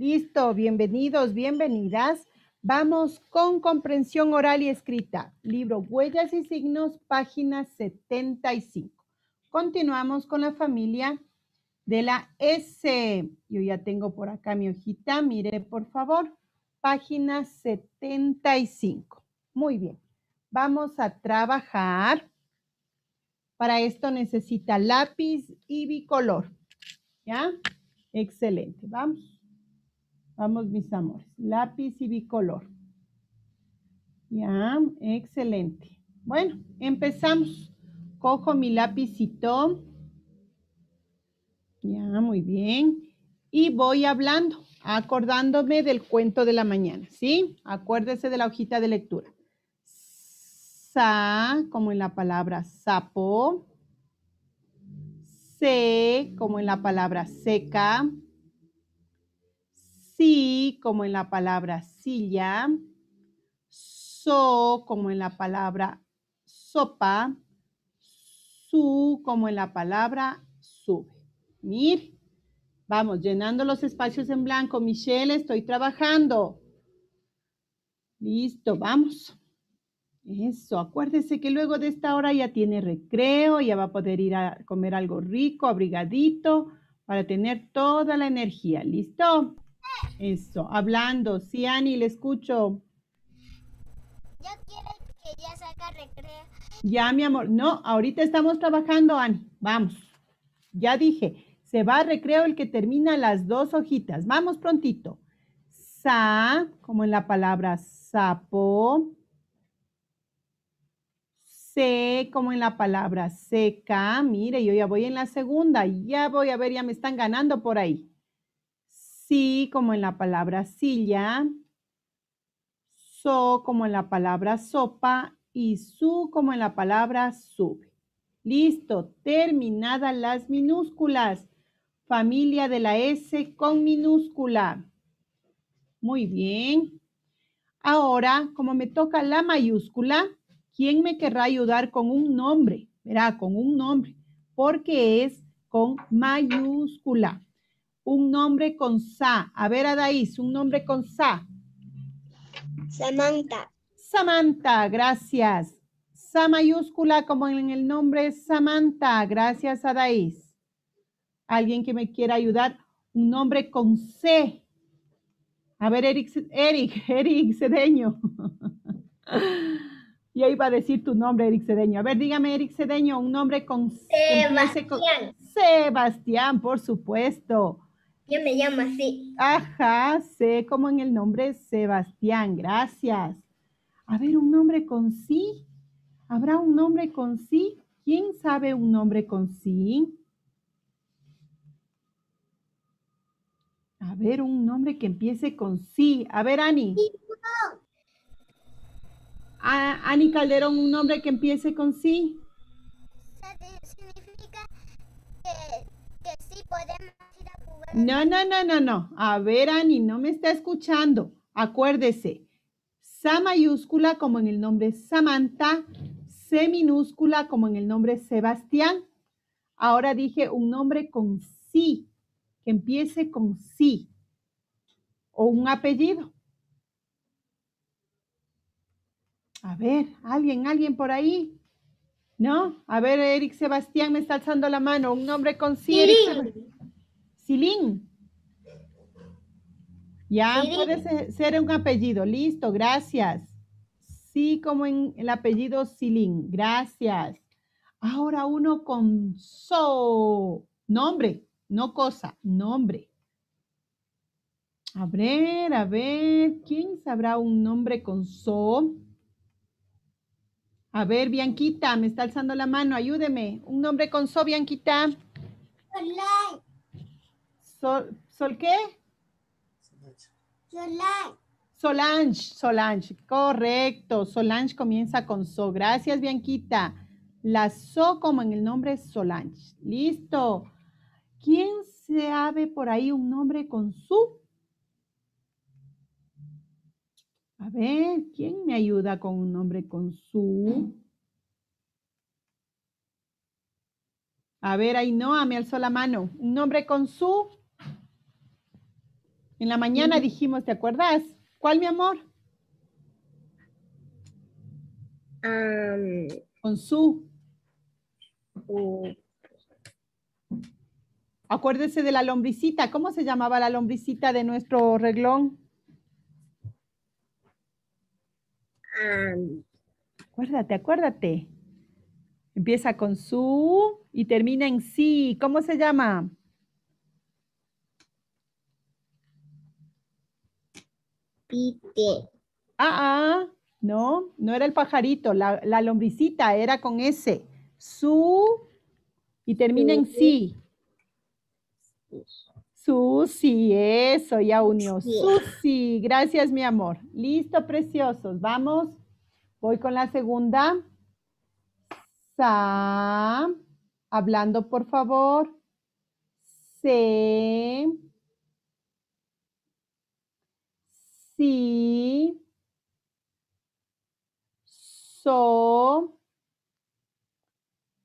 Listo, bienvenidos, bienvenidas. Vamos con comprensión oral y escrita. Libro Huellas y Signos, página 75. Continuamos con la familia de la S. Yo ya tengo por acá mi hojita, mire por favor, página 75. Muy bien, vamos a trabajar. Para esto necesita lápiz y bicolor. ¿Ya? Excelente, vamos. Vamos, mis amores. Lápiz y bicolor. Ya, excelente. Bueno, empezamos. Cojo mi lápizito. Ya, muy bien. Y voy hablando, acordándome del cuento de la mañana, ¿sí? Acuérdese de la hojita de lectura. Sa, como en la palabra sapo. Se, como en la palabra seca sí como en la palabra silla, so como en la palabra sopa, su como en la palabra sube. Mir, vamos, llenando los espacios en blanco. Michelle, estoy trabajando. Listo, vamos. Eso, acuérdese que luego de esta hora ya tiene recreo, ya va a poder ir a comer algo rico, abrigadito, para tener toda la energía. ¿Listo? Eso, hablando. Sí, Ani, le escucho. Ya que ya saca recreo. Ya, mi amor. No, ahorita estamos trabajando, Ani. Vamos. Ya dije, se va a recreo el que termina las dos hojitas. Vamos prontito. Sa, como en la palabra sapo. Se, como en la palabra seca. Mire, yo ya voy en la segunda. Ya voy a ver, ya me están ganando por ahí sí como en la palabra silla, so como en la palabra sopa y su como en la palabra sube. Listo, terminadas las minúsculas. Familia de la S con minúscula. Muy bien. Ahora, como me toca la mayúscula, ¿quién me querrá ayudar con un nombre? Verá, con un nombre, porque es con mayúscula un nombre con Sa. A ver, Adaís, un nombre con Sa. Samantha. Samantha, gracias. Sa mayúscula como en el nombre Samantha. Gracias, Adaís. ¿Alguien que me quiera ayudar? Un nombre con C. A ver, Eric, Eric, Eric Cedeño. y ahí va a decir tu nombre, Eric Cedeño. A ver, dígame, Eric Cedeño, un nombre con Sebastián. Sebastián, por supuesto. Yo me llamo así. Ajá, sé como en el nombre Sebastián, gracias. A ver, un nombre con sí. ¿Habrá un nombre con sí? ¿Quién sabe un nombre con sí? A ver, un nombre que empiece con sí. A ver, Ani. Ani Calderón, un nombre que empiece con sí. No, no, no, no, no. A ver, Ani, no me está escuchando. Acuérdese. Sa mayúscula como en el nombre Samantha, C minúscula como en el nombre Sebastián. Ahora dije un nombre con sí, que empiece con sí, o un apellido. A ver, alguien, alguien por ahí. ¿No? A ver, Eric Sebastián me está alzando la mano. Un nombre con sí, Eric Sebastián. Silín. Ya puede ser un apellido. Listo, gracias. Sí, como en el apellido Silín. Gracias. Ahora uno con so. Nombre, no cosa, nombre. A ver, a ver, ¿quién sabrá un nombre con so? A ver, Bianquita, me está alzando la mano, ayúdeme. Un nombre con so, Bianquita. Hola. Sol, ¿Sol qué? Solange. Solange, Solange, correcto. Solange comienza con So. Gracias, Bianquita. La So como en el nombre Solange. Listo. ¿Quién sabe por ahí un nombre con su? A ver, ¿quién me ayuda con un nombre con su? A ver, Ainhoa, me alzó la mano. Un nombre con su. En la mañana dijimos, ¿te acuerdas? ¿Cuál, mi amor? Con su. Acuérdese de la lombricita. ¿Cómo se llamaba la lombricita de nuestro reglón? acuérdate, acuérdate. Empieza con su y termina en sí. ¿Cómo se llama? Ah, ah, no, no era el pajarito, la, la lombricita era con S. Su y termina en sí. sí eso, ya unió. Sí. gracias mi amor. Listo, preciosos. Vamos. Voy con la segunda. Sa. Hablando, por favor. Se. Sí, so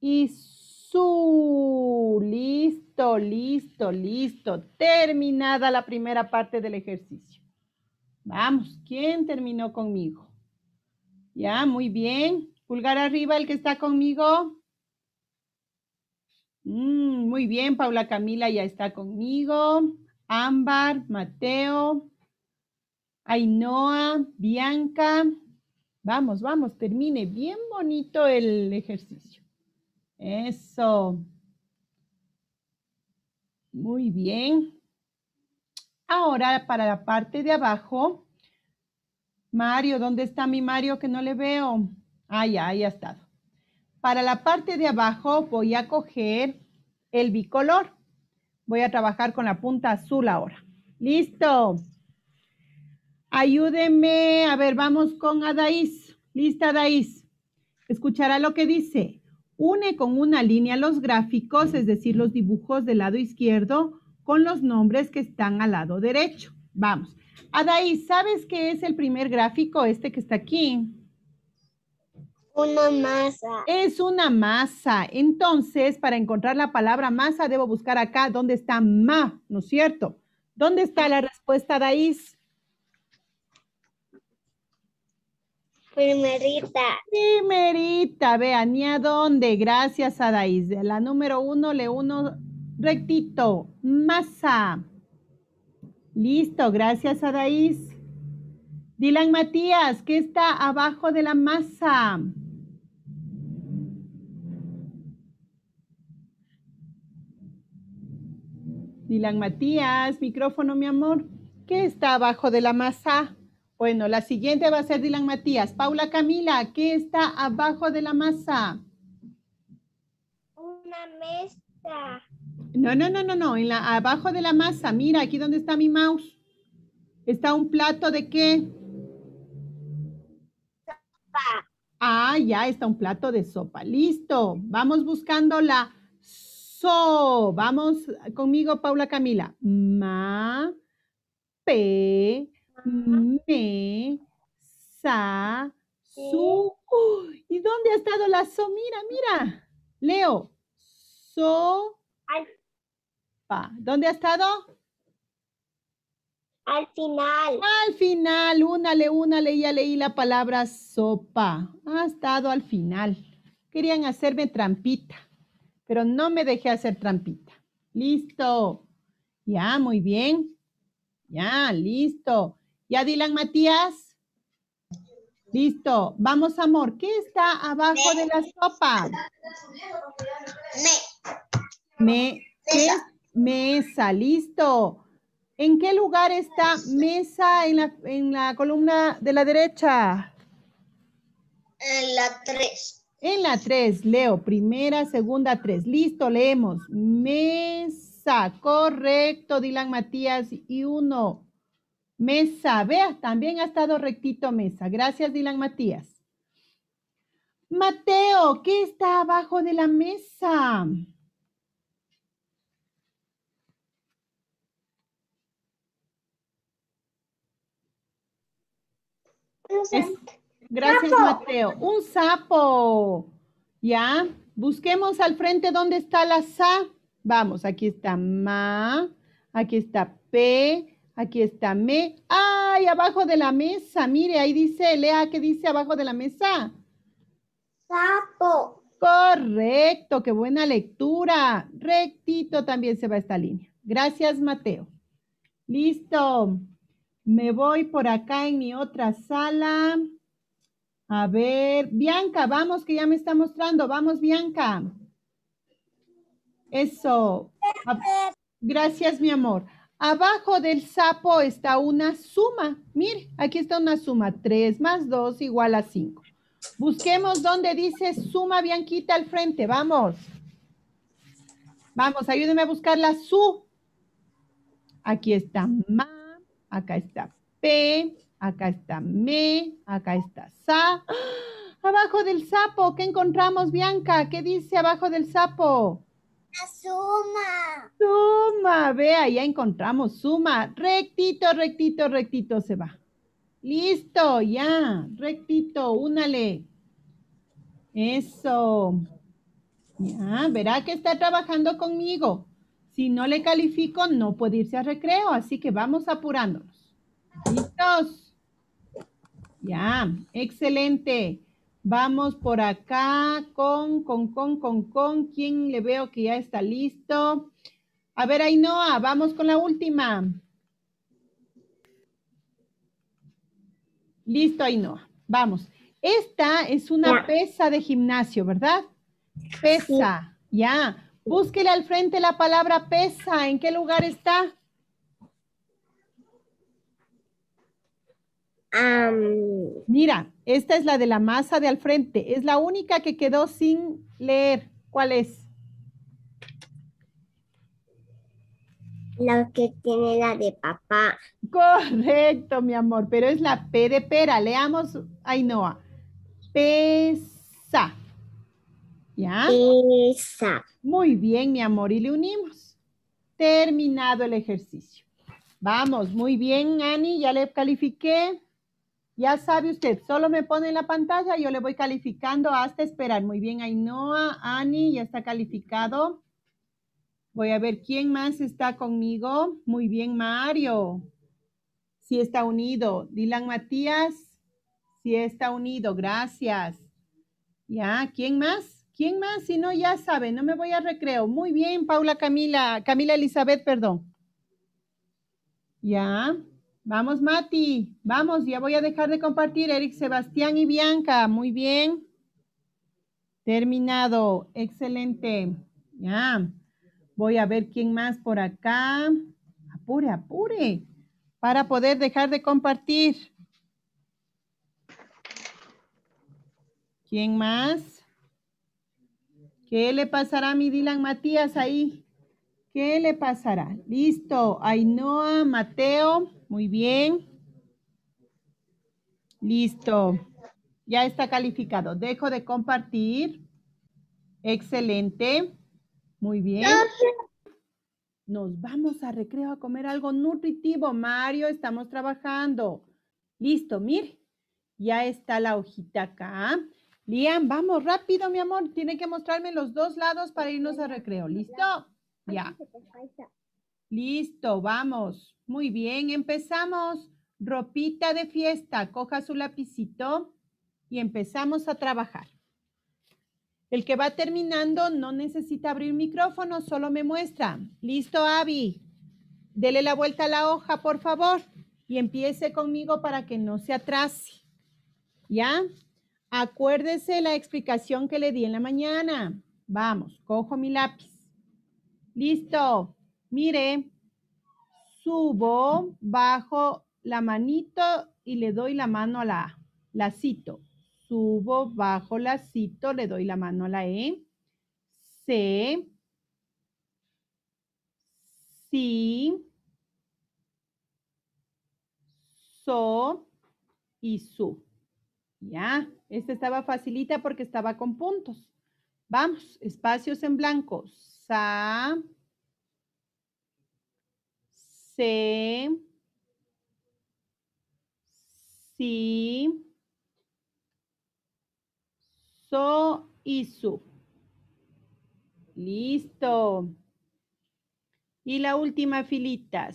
y su. Listo, listo, listo. Terminada la primera parte del ejercicio. Vamos, ¿quién terminó conmigo? Ya, muy bien. Pulgar arriba el que está conmigo. Mm, muy bien, Paula Camila ya está conmigo. Ámbar, Mateo, Ainhoa, Bianca. Vamos, vamos, termine. Bien bonito el ejercicio. Eso. Muy bien. Ahora para la parte de abajo. Mario, ¿dónde está mi Mario que no le veo? Ah, ya, ahí ha estado. Para la parte de abajo voy a coger el bicolor. Voy a trabajar con la punta azul ahora. Listo ayúdeme, A ver, vamos con Adaís. Lista, Adaís. Escuchará lo que dice. Une con una línea los gráficos, es decir, los dibujos del lado izquierdo con los nombres que están al lado derecho. Vamos. Adaís, ¿sabes qué es el primer gráfico? Este que está aquí. Una masa. Es una masa. Entonces, para encontrar la palabra masa, debo buscar acá dónde está ma, ¿no es cierto? ¿Dónde está la respuesta, Adaís? Primerita. Primerita, vean, ni a dónde, gracias Adaís. la número uno le uno rectito, masa. Listo, gracias Adaís. Dilan Matías, ¿qué está abajo de la masa? Dylan Matías, micrófono, mi amor. ¿Qué está abajo de la masa? Bueno, la siguiente va a ser Dylan Matías. Paula Camila, ¿qué está abajo de la masa? Una mesa. No, no, no, no, no. En la, abajo de la masa, mira, aquí donde está mi mouse. Está un plato de qué? Sopa. Ah, ya está un plato de sopa. Listo. Vamos buscando la so. Vamos conmigo, Paula Camila. Ma, pe, me, sa, su. ¿Y dónde ha estado la so? Mira, mira. Leo, so, pa. ¿Dónde ha estado? Al final. Al final, únale, únale, ya leí la palabra sopa. Ha estado al final. Querían hacerme trampita, pero no me dejé hacer trampita. Listo. Ya, muy bien. Ya, listo. ¿Ya Dylan Matías? Listo. Vamos, amor. ¿Qué está abajo de la sopa? Me. me. mesa. Listo. ¿En qué lugar está mesa en la, en la columna de la derecha? En la 3. En la 3, leo. Primera, segunda, 3. Listo, leemos. Mesa. Correcto, Dylan Matías. Y uno. Mesa, vea, también ha estado rectito Mesa. Gracias, Dylan Matías. Mateo, ¿qué está abajo de la mesa? gracias, Mateo. Un sapo. ¿Ya? Busquemos al frente dónde está la sa. Vamos, aquí está ma, aquí está p, Aquí está, me. ¡Ay, abajo de la mesa! Mire, ahí dice, lea qué dice abajo de la mesa. Sapo. Correcto, qué buena lectura. Rectito también se va esta línea. Gracias, Mateo. Listo. Me voy por acá en mi otra sala. A ver, Bianca, vamos, que ya me está mostrando. Vamos, Bianca. Eso. Gracias, mi amor. Abajo del sapo está una suma. Mire, aquí está una suma. 3 más 2 igual a 5. Busquemos dónde dice suma Bianquita al frente. Vamos. Vamos, ayúdenme a buscar la su. Aquí está ma, acá está p, acá está me, acá está sa. ¡Ah! Abajo del sapo, ¿qué encontramos, Bianca? ¿Qué dice abajo del sapo? suma. Suma, vea, ya encontramos suma. Rectito, rectito, rectito se va. Listo, ya, rectito, únale. Eso. Ya, verá que está trabajando conmigo. Si no le califico, no puede irse a recreo, así que vamos apurándonos. ¿Listos? Ya, excelente. Vamos por acá con, con, con, con, con. ¿Quién le veo que ya está listo? A ver, Ainhoa, vamos con la última. Listo, Ainhoa. Vamos. Esta es una pesa de gimnasio, ¿verdad? Pesa, ya. Búsquele al frente la palabra pesa. ¿En qué lugar está? Mira, esta es la de la masa de al frente. Es la única que quedó sin leer. ¿Cuál es? La que tiene la de papá. Correcto, mi amor, pero es la P de pera. Leamos Ainhoa. Pesa. ¿Ya? Pesa. Muy bien, mi amor, y le unimos. Terminado el ejercicio. Vamos, muy bien, Ani, ya le califiqué. Ya sabe usted, solo me pone en la pantalla, yo le voy calificando hasta esperar. Muy bien, Ainhoa, Ani, ya está calificado. Voy a ver quién más está conmigo. Muy bien, Mario. Si sí está unido. Dylan Matías. Si sí está unido. Gracias. Ya, ¿quién más? ¿Quién más? Si no, ya sabe, no me voy a recreo. Muy bien, Paula Camila, Camila Elizabeth, perdón. Ya. Vamos, Mati. Vamos, ya voy a dejar de compartir. Eric, Sebastián y Bianca. Muy bien. Terminado. Excelente. Ya. Voy a ver quién más por acá. Apure, apure. Para poder dejar de compartir. ¿Quién más? ¿Qué le pasará a mi Dylan Matías ahí? ¿Qué le pasará? Listo. Ainhoa, Mateo. Muy bien. Listo. Ya está calificado. Dejo de compartir. Excelente. Muy bien. Nos vamos a recreo a comer algo nutritivo, Mario. Estamos trabajando. Listo, mir. Ya está la hojita acá. Liam, vamos rápido, mi amor. Tiene que mostrarme los dos lados para irnos a recreo. ¿Listo? Ya. Listo, vamos. Muy bien, empezamos. Ropita de fiesta, coja su lapicito y empezamos a trabajar. El que va terminando no necesita abrir micrófono, solo me muestra. Listo, Abby. Dele la vuelta a la hoja, por favor, y empiece conmigo para que no se atrase. ¿Ya? Acuérdese la explicación que le di en la mañana. Vamos, cojo mi lápiz. Listo. Mire, subo, bajo la manito y le doy la mano a la A. La cito. Subo, bajo, la le doy la mano a la E. C. Si. So. Y su. Ya, esta estaba facilita porque estaba con puntos. Vamos, espacios en blanco. Sa se, si, so y su. Listo. Y la última filita,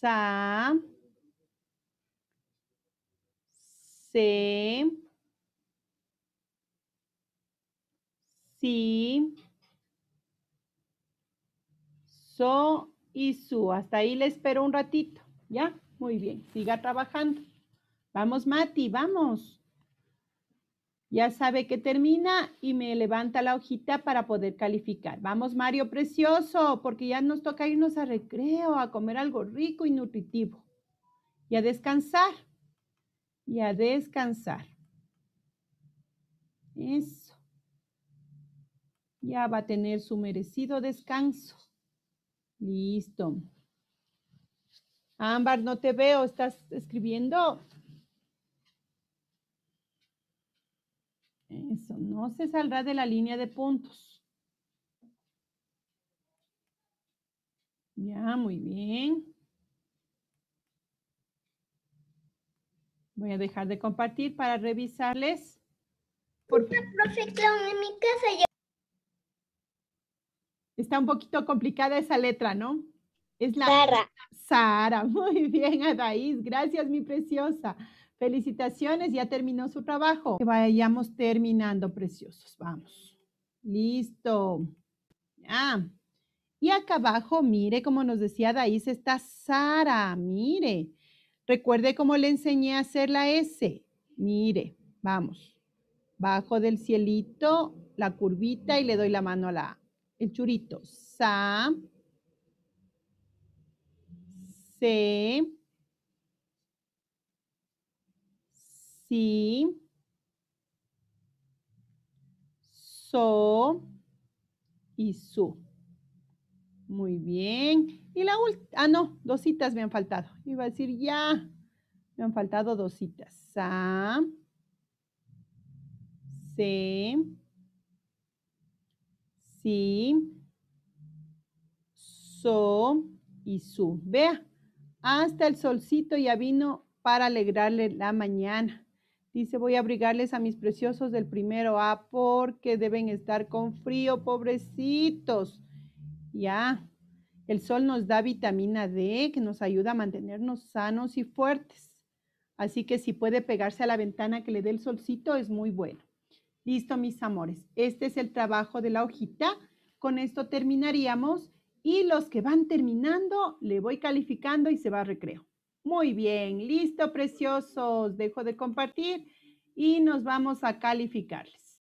sa, se, si, so y su. Hasta ahí le espero un ratito, ¿ya? Muy bien, siga trabajando. Vamos, Mati, vamos. Ya sabe que termina y me levanta la hojita para poder calificar. Vamos, Mario Precioso, porque ya nos toca irnos a recreo, a comer algo rico y nutritivo. Y a descansar. Y a descansar. Eso. Ya va a tener su merecido descanso. Listo. Ámbar, no te veo, ¿estás escribiendo? Eso, no se saldrá de la línea de puntos. Ya, muy bien. Voy a dejar de compartir para revisarles. Está un poquito complicada esa letra, ¿no? Es la Sara. Sara, muy bien, Adaís. Gracias, mi preciosa. Felicitaciones, ya terminó su trabajo. Que vayamos terminando, preciosos. Vamos. Listo. Ah. Y acá abajo, mire, como nos decía Adaís, está Sara. Mire. Recuerde cómo le enseñé a hacer la S. Mire, vamos. Bajo del cielito, la curvita y le doy la mano a la A el churito. Sa. Se. Si. So. Y su. Muy bien. Y la última. Ah, no, dos citas me han faltado. Iba a decir ya. Me han faltado dos citas. Sa. Se sí, so y su. Vea, hasta el solcito ya vino para alegrarle la mañana. Dice, voy a abrigarles a mis preciosos del primero A porque deben estar con frío, pobrecitos. Ya, el sol nos da vitamina D que nos ayuda a mantenernos sanos y fuertes. Así que si puede pegarse a la ventana que le dé el solcito es muy bueno. Listo, mis amores. Este es el trabajo de la hojita. Con esto terminaríamos y los que van terminando le voy calificando y se va a recreo. Muy bien, listo, preciosos. Dejo de compartir y nos vamos a calificarles.